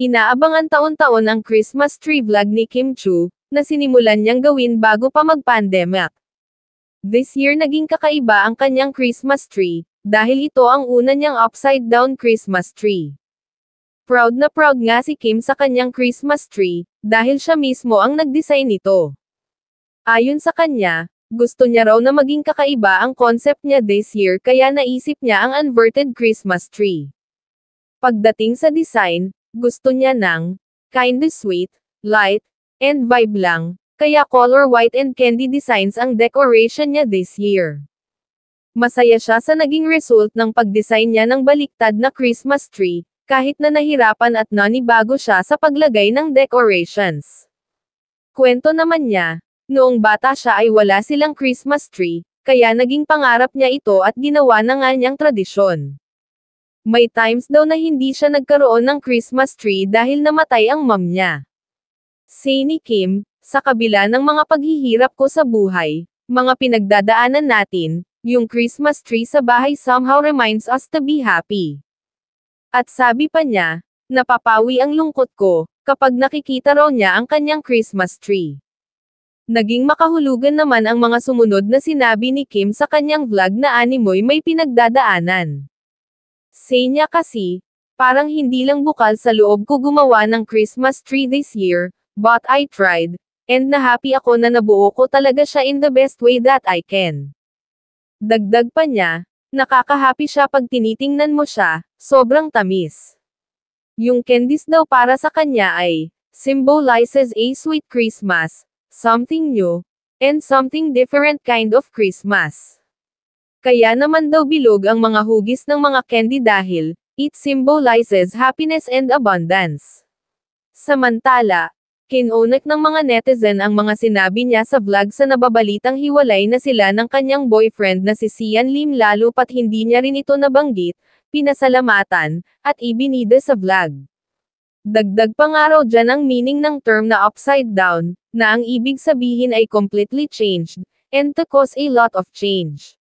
Inaabangan taon-taon ang Christmas tree vlog ni Kim Chu, na sinimulan niyang gawin bago pa mag-pandemic. This year naging kakaiba ang kanyang Christmas tree, dahil ito ang una niyang upside-down Christmas tree. Proud na proud nga si Kim sa kanyang Christmas tree, dahil siya mismo ang nag-design nito. Ayon sa kanya, gusto niya raw na maging kakaiba ang concept niya this year kaya naisip niya ang inverted Christmas tree. Pagdating sa design, gusto niya ng of sweet, light, and vibe lang, kaya color white and candy designs ang decoration niya this year. Masaya siya sa naging result ng pag-design niya ng baliktad na Christmas tree, kahit na nahirapan at nanibago siya sa paglagay ng decorations. Kwento naman niya, noong bata siya ay wala silang Christmas tree, kaya naging pangarap niya ito at ginawa na nga niyang tradisyon. May times daw na hindi siya nagkaroon ng Christmas tree dahil namatay ang mom niya. Say ni Kim, sa kabila ng mga paghihirap ko sa buhay, mga pinagdadaanan natin, yung Christmas tree sa bahay somehow reminds us to be happy. At sabi pa niya, napapawi ang lungkot ko, kapag nakikita raw niya ang kanyang Christmas tree. Naging makahulugan naman ang mga sumunod na sinabi ni Kim sa kanyang vlog na animoy may pinagdadaanan. Say niya kasi, parang hindi lang bukal sa loob ko gumawa ng Christmas tree this year, but I tried, and na happy ako na nabuo ko talaga siya in the best way that I can. Dagdag pa niya, nakakahappy siya pag tinitingnan mo siya, sobrang tamis. Yung candies daw para sa kanya ay, symbolizes a sweet Christmas, something new, and something different kind of Christmas. Kaya naman daw bilog ang mga hugis ng mga candy dahil, it symbolizes happiness and abundance. Samantala, kinonek ng mga netizen ang mga sinabi niya sa vlog sa nababalitang hiwalay na sila ng kanyang boyfriend na si Sian Lim lalo pat hindi niya rin ito nabanggit, pinasalamatan, at ibinida sa vlog. Dagdag pa nga raw dyan ang meaning ng term na upside down, na ang ibig sabihin ay completely changed, and to cause a lot of change.